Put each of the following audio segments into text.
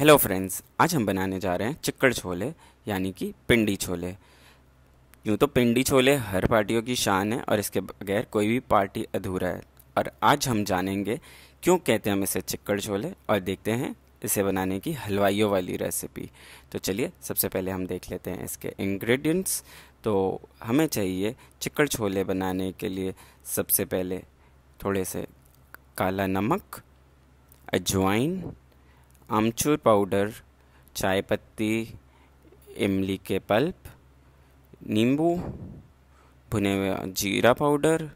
hello friends आज हम बनाने जा रहे हैं चिक्कड़ छोले यानी कि पिंडी छोले यूँ तो पिंडी छोले हर पार्टियों की शान है और इसके बगैर कोई भी पार्टी अधूरा है और आज हम जानेंगे क्यों कहते हैं हम इसे चिक्कड़ छोले और देखते हैं इसे बनाने की हलवाइयों वाली रेसिपी तो चलिए सबसे पहले हम देख लेते हैं इसके इंग्रेडिएंट्स तो हमें चाहिए चिक्कड़ छोले बनाने के लिए सबसे पहले थोड़े से काला नमक अजवाइन आमचूर पाउडर चाय पत्ती इमली के पल्प नींबू भुने हुए जीरा पाउडर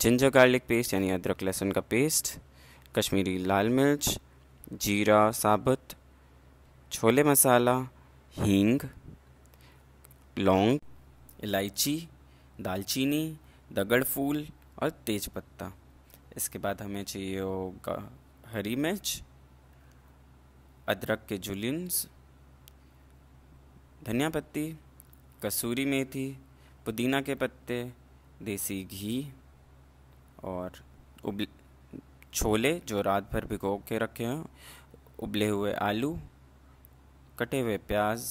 जिंजर गार्लिक पेस्ट यानी अदरक लहसुन का पेस्ट कश्मीरी लाल मिर्च जीरा साबुत छोले मसाला हींग लौंग इलायची दालचीनी दगड़ फूल और तेज़पत्ता इसके बाद हमें चाहिए होगा हरी मिर्च अदरक के जुलिन्स धनिया पत्ती कसूरी मेथी पुदीना के पत्ते देसी घी और उबल छोले जो रात भर भिगो के रखे हैं उबले हुए आलू कटे हुए प्याज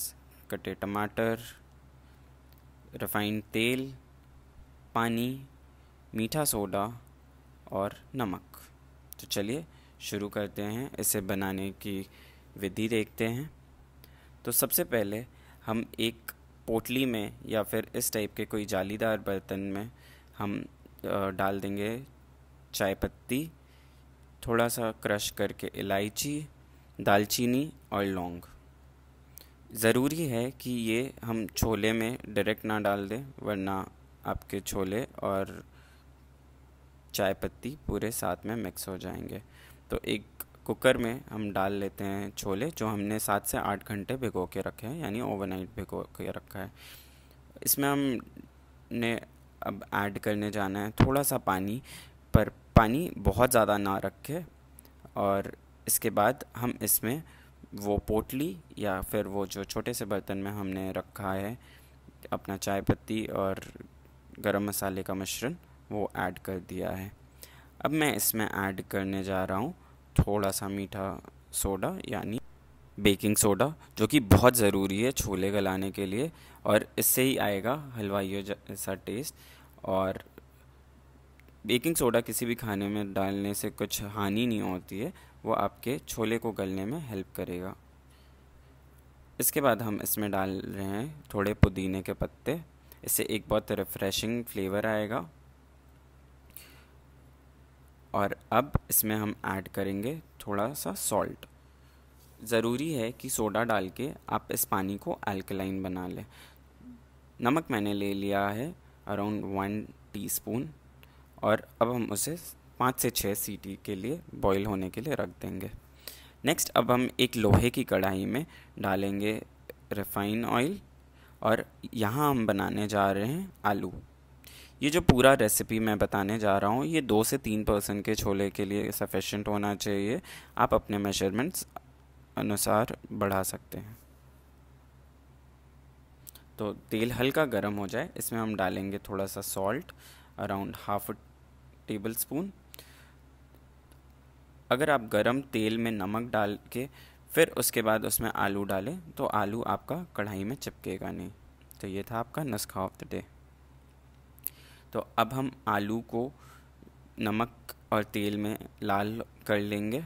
कटे टमाटर रिफाइंड तेल पानी मीठा सोडा और नमक तो चलिए शुरू करते हैं इसे बनाने की विधि देखते हैं तो सबसे पहले हम एक पोटली में या फिर इस टाइप के कोई जालीदार बर्तन में हम डाल देंगे चाय पत्ती थोड़ा सा क्रश करके इलायची दालचीनी और लौंग ज़रूरी है कि ये हम छोले में डायरेक्ट ना डाल दें वरना आपके छोले और चाय पत्ती पूरे साथ में मिक्स हो जाएंगे तो एक कुकर में हम डाल लेते हैं छोले जो हमने सात से आठ घंटे भिगो के रखे हैं यानी ओवरनाइट भिगो के रखा है इसमें हम ने अब ऐड करने जाना है थोड़ा सा पानी पर पानी बहुत ज़्यादा ना रखे और इसके बाद हम इसमें वो पोटली या फिर वो जो छोटे से बर्तन में हमने रखा है अपना चाय पत्ती और गरम मसाले का मिश्रण वो ऐड कर दिया है अब मैं इसमें ऐड करने जा रहा हूँ थोड़ा सा मीठा सोडा यानी बेकिंग सोडा जो कि बहुत ज़रूरी है छोले गलाने के लिए और इससे ही आएगा हलवाइयों जैसा टेस्ट और बेकिंग सोडा किसी भी खाने में डालने से कुछ हानि नहीं होती है वो आपके छोले को गलने में हेल्प करेगा इसके बाद हम इसमें डाल रहे हैं थोड़े पुदीने के पत्ते इससे एक बहुत रिफ़्रेशिंग फ्लेवर आएगा और अब इसमें हम ऐड करेंगे थोड़ा सा सॉल्ट ज़रूरी है कि सोडा डाल के आप इस पानी को अल्कलाइन बना लें नमक मैंने ले लिया है अराउंड वन टीस्पून और अब हम उसे पाँच से छः सीटी के लिए बॉईल होने के लिए रख देंगे नेक्स्ट अब हम एक लोहे की कढ़ाई में डालेंगे रिफाइन ऑयल और यहाँ हम बनाने जा रहे हैं आलू ये जो पूरा रेसिपी मैं बताने जा रहा हूँ ये दो से तीन पर्सन के छोले के लिए सफिशेंट होना चाहिए आप अपने मेजरमेंट्स अनुसार बढ़ा सकते हैं तो तेल हल्का गर्म हो जाए इसमें हम डालेंगे थोड़ा सा salt around half tablespoon अगर आप गरम तेल में नमक डाल के फिर उसके बाद उसमें आलू डालें तो आलू आपका कढ़ाई में चिपकेगा नहीं तो ये था आपका नुस्खा ऑफ द डे तो अब हम आलू को नमक और तेल में लाल कर लेंगे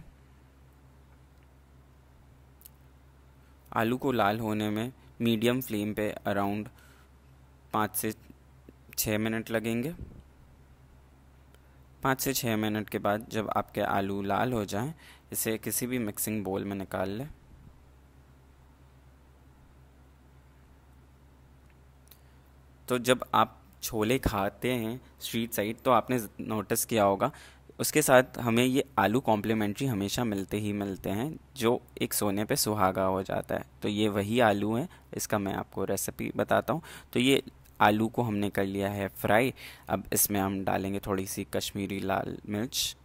आलू को लाल होने में मीडियम फ्लेम पे अराउंड पाँच से छः मिनट लगेंगे पाँच से छः मिनट के बाद जब आपके आलू लाल हो जाएं इसे किसी भी मिक्सिंग बोल में निकाल लें तो जब आप छोले खाते हैं स्ट्रीट साइड तो आपने नोटिस किया होगा उसके साथ हमें ये आलू कॉम्प्लीमेंट्री हमेशा मिलते ही मिलते हैं जो एक सोने पे सुहागा हो जाता है तो ये वही आलू हैं इसका मैं आपको रेसिपी बताता हूँ तो ये आलू को हमने कर लिया है फ्राई अब इसमें हम डालेंगे थोड़ी सी कश्मीरी लाल मिर्च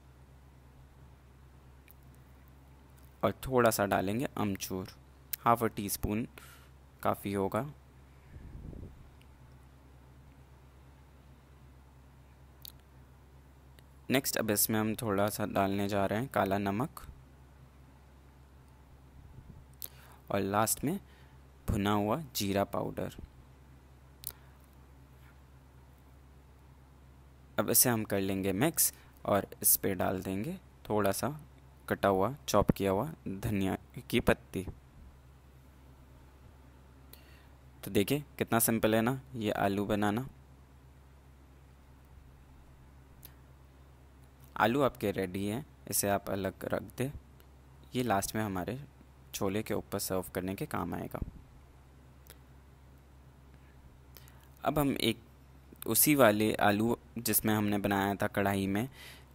और थोड़ा सा डालेंगे amchur half a teaspoon काफ़ी होगा नेक्स्ट अब इसमें हम थोड़ा सा डालने जा रहे हैं काला नमक और लास्ट में भुना हुआ जीरा पाउडर अब इसे हम कर लेंगे मिक्स और इस पर डाल देंगे थोड़ा सा कटा हुआ चॉप किया हुआ धनिया की पत्ती तो देखिए कितना सिंपल है ना ये आलू बनाना आलू आपके रेडी हैं इसे आप अलग रख दें ये लास्ट में हमारे छोले के ऊपर सर्व करने के काम आएगा अब हम एक उसी वाले आलू जिसमें हमने बनाया था कढ़ाई में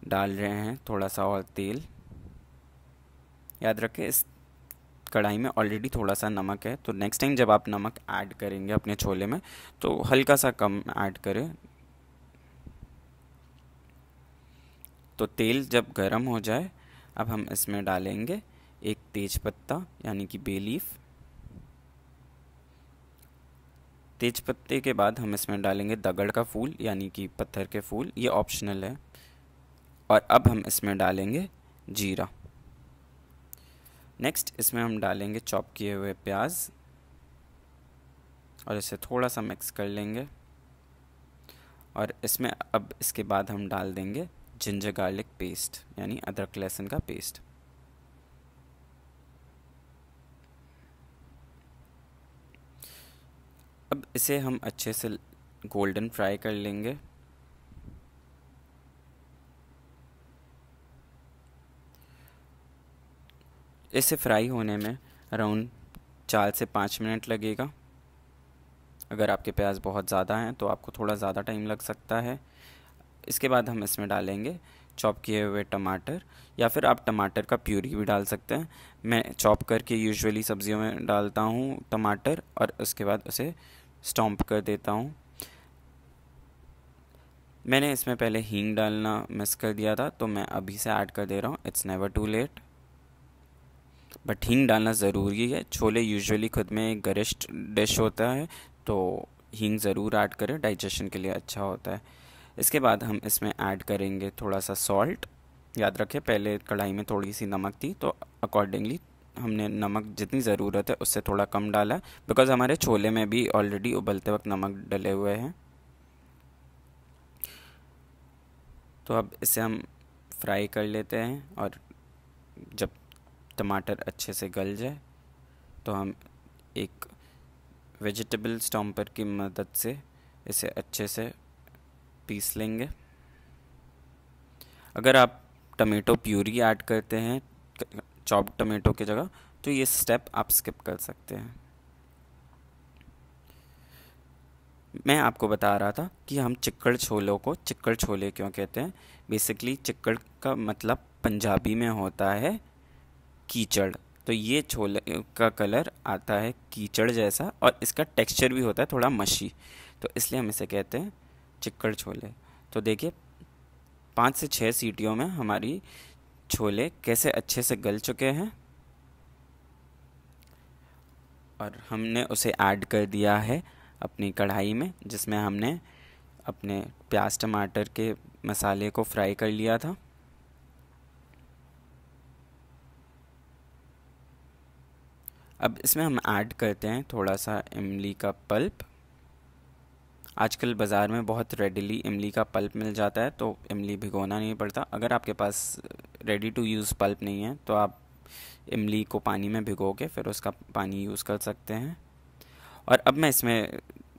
डाल रहे हैं थोड़ा सा और तेल याद रखें इस कढ़ाई में ऑलरेडी थोड़ा सा नमक है तो नेक्स्ट टाइम जब आप नमक ऐड करेंगे अपने छोले में तो हल्का सा कम ऐड करें तो तेल जब गर्म हो जाए अब हम इसमें डालेंगे एक तेज पत्ता यानी कि बेलीफ तेज पत्ते के बाद हम इसमें डालेंगे दगड़ का फूल यानी कि पत्थर के फूल ये ऑप्शनल है और अब हम इसमें डालेंगे जीरा नेक्स्ट इसमें हम डालेंगे चॉप किए हुए प्याज और इसे थोड़ा सा मिक्स कर लेंगे और इसमें अब इसके बाद हम डाल देंगे जिंजर गार्लिक पेस्ट यानी अदरक लहसुन का पेस्ट अब इसे हम अच्छे से गोल्डन फ्राई कर लेंगे इसे फ्राई होने में अराउंड चार से पाँच मिनट लगेगा अगर आपके प्याज बहुत ज़्यादा हैं तो आपको थोड़ा ज़्यादा टाइम लग सकता है इसके बाद हम इसमें डालेंगे चॉप किए हुए टमाटर या फिर आप टमाटर का प्यूरी भी डाल सकते हैं मैं चॉप करके यूजुअली सब्जियों में डालता हूँ टमाटर और उसके बाद उसे स्टॉम्प कर देता हूँ मैंने इसमें पहले हींग डालना मिस कर दिया था तो मैं अभी से ऐड कर दे रहा हूँ it's never too late but हींग डालना ज़रूरी है छोले यूजुअली खुद में एक गरिष्ठ डिश होता है तो हींग ज़रूर ऐड करें डाइजेशन के लिए अच्छा होता है इसके बाद हम इसमें ऐड करेंगे थोड़ा सा सॉल्ट याद रखें पहले कढ़ाई में थोड़ी सी नमक थी तो अकॉर्डिंगली हमने नमक जितनी ज़रूरत है उससे थोड़ा कम डाला बिकॉज़ हमारे छोले में भी ऑलरेडी उबलते वक्त नमक डले हुए हैं तो अब इसे हम फ्राई कर लेते हैं और जब टमाटर अच्छे से गल जाए तो हम एक वेजिटेबल स्टॉम्पर की मदद से इसे अच्छे से पीस लेंगे अगर आप टमेटो प्यूरी ऐड करते हैं चॉप टमेटो की जगह तो ये स्टेप आप स्किप कर सकते हैं मैं आपको बता रहा था कि हम चिक्कड़ छोलों को चिक्कड़ छोले क्यों कहते हैं बेसिकली चिक्कड़ का मतलब पंजाबी में होता है कीचड़ तो ये छोले का कलर आता है कीचड़ जैसा और इसका टेक्सचर भी होता है थोड़ा मशी तो इसलिए हम इसे कहते हैं चिक्कड़ छोले तो देखिए पाँच से छः सीटियों में हमारी छोले कैसे अच्छे से गल चुके हैं और हमने उसे ऐड कर दिया है अपनी कढ़ाई में जिसमें हमने अपने प्याज टमाटर के मसाले को फ्राई कर लिया था अब इसमें हम ऐड करते हैं थोड़ा सा इमली का पल्प आजकल बाज़ार में बहुत रेडिली इमली का पल्प मिल जाता है तो इमली भिगोना नहीं पड़ता अगर आपके पास रेडी टू यूज़ पल्प नहीं है तो आप इमली को पानी में भिगो के फिर उसका पानी यूज़ कर सकते हैं और अब मैं इसमें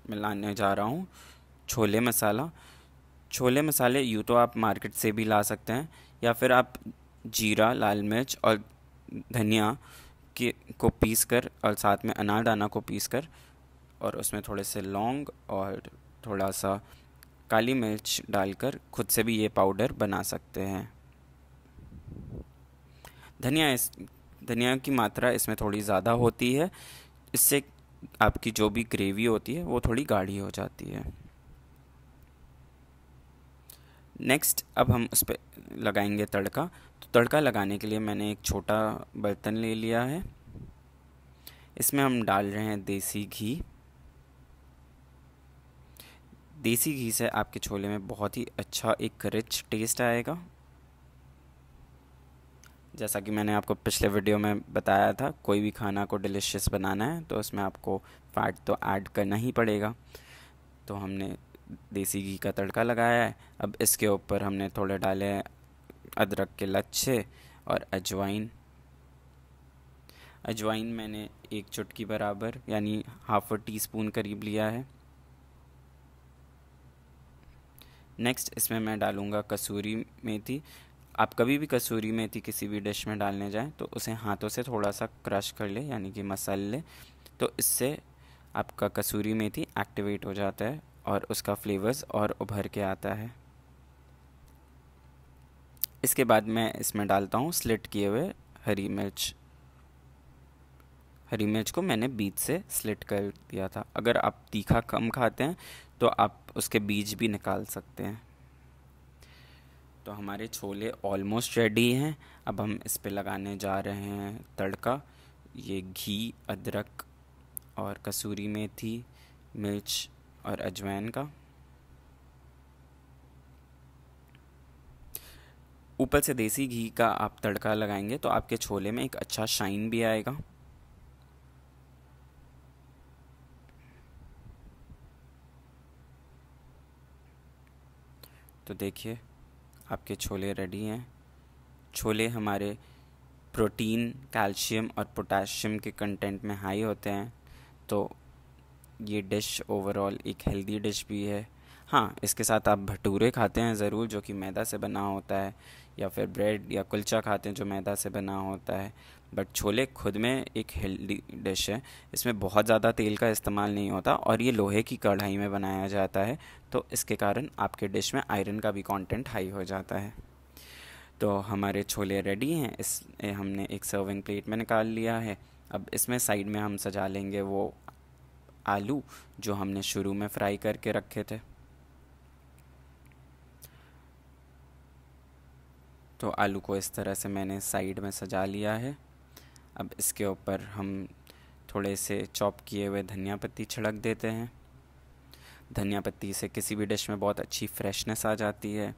मिलाने जा रहा हूँ छोले मसाला छोले मसाले यूँ तो आप मार्केट से भी ला सकते हैं या फिर आप जीरा लाल मिर्च और धनिया के को पीस कर और साथ में अनारदाना को पीस कर और उसमें थोड़े से लौंग और थोड़ा सा काली मिर्च डालकर खुद से भी ये पाउडर बना सकते हैं धनिया इस धनिया की मात्रा इसमें थोड़ी ज़्यादा होती है इससे आपकी जो भी ग्रेवी होती है वो थोड़ी गाढ़ी हो जाती है नेक्स्ट अब हम उस पर लगाएंगे तड़का तो तड़का लगाने के लिए मैंने एक छोटा बर्तन ले लिया है इसमें हम डाल रहे हैं देसी घी देसी घी से आपके छोले में बहुत ही अच्छा एक रिच टेस्ट आएगा जैसा कि मैंने आपको पिछले वीडियो में बताया था कोई भी खाना को डिलिशियस बनाना है तो उसमें आपको फैट तो ऐड करना ही पड़ेगा तो हमने देसी घी का तड़का लगाया है अब इसके ऊपर हमने थोड़े डाले हैं अदरक के लच्छे और अजवाइन अजवाइन मैंने एक चुटकी बराबर यानी हाफ टी स्पून करीब लिया है नेक्स्ट इसमें मैं डालूँगा कसूरी मेथी आप कभी भी कसूरी मेथी किसी भी डिश में डालने जाएं तो उसे हाथों से थोड़ा सा क्रश कर ले यानी कि मसल ले तो इससे आपका कसूरी मेथी एक्टिवेट हो जाता है और उसका फ्लेवर्स और उभर के आता है इसके बाद मैं इसमें डालता हूँ स्लिट किए हुए हरी मिर्च हरी मिर्च को मैंने बीच से स्लिट कर दिया था अगर आप तीखा कम खाते हैं तो आप उसके बीज भी निकाल सकते हैं तो हमारे छोले ऑलमोस्ट रेडी हैं अब हम इस पे लगाने जा रहे हैं तड़का ये घी अदरक और कसूरी मेथी मिर्च और अजवाइन का ऊपर से देसी घी का आप तड़का लगाएंगे तो आपके छोले में एक अच्छा शाइन भी आएगा तो देखिए आपके छोले रेडी हैं छोले हमारे प्रोटीन कैल्शियम और पोटाशियम के कंटेंट में हाई होते हैं तो ये डिश ओवरऑल एक हेल्दी डिश भी है हाँ इसके साथ आप भटूरे खाते हैं ज़रूर जो कि मैदा से बना होता है या फिर ब्रेड या कुलचा खाते हैं जो मैदा से बना होता है बट छोले खुद में एक हेल्दी डिश है इसमें बहुत ज़्यादा तेल का इस्तेमाल नहीं होता और ये लोहे की कढ़ाई में बनाया जाता है तो इसके कारण आपके डिश में आयरन का भी कॉन्टेंट हाई हो जाता है तो हमारे छोले रेडी हैं इस हमने एक सर्विंग प्लेट में निकाल लिया है अब इसमें साइड में हम सजा लेंगे वो आलू जो हमने शुरू में फ्राई करके रखे थे तो आलू को इस तरह से मैंने साइड में सजा लिया है अब इसके ऊपर हम थोड़े से चॉप किए हुए धनिया पत्ती छिड़क देते हैं धनिया पत्ती से किसी भी डिश में बहुत अच्छी फ्रेशनेस आ जाती है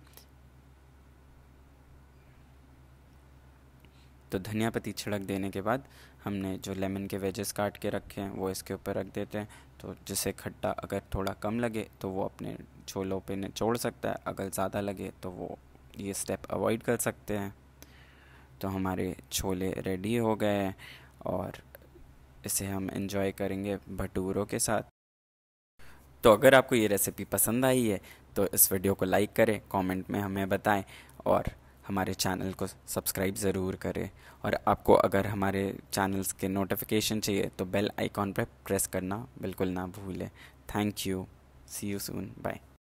तो धनिया पत्ती छिड़क देने के बाद हमने जो लेमन के वेजेस काट के रखे हैं वो इसके ऊपर रख देते हैं तो जिसे खट्टा अगर थोड़ा कम लगे तो वो अपने छोलों पे निचोड़ सकता है अगर ज़्यादा लगे तो वो ये स्टेप अवॉइड कर सकते हैं तो हमारे छोले रेडी हो गए हैं और इसे हम इन्जॉय करेंगे भटूरों के साथ तो अगर आपको ये रेसिपी पसंद आई है तो इस वीडियो को लाइक करें कमेंट में हमें बताएं और हमारे चैनल को सब्सक्राइब ज़रूर करें और आपको अगर हमारे चैनल्स के नोटिफिकेशन चाहिए तो बेल आइकॉन पर प्रेस करना बिल्कुल ना भूलें thank you see you soon bye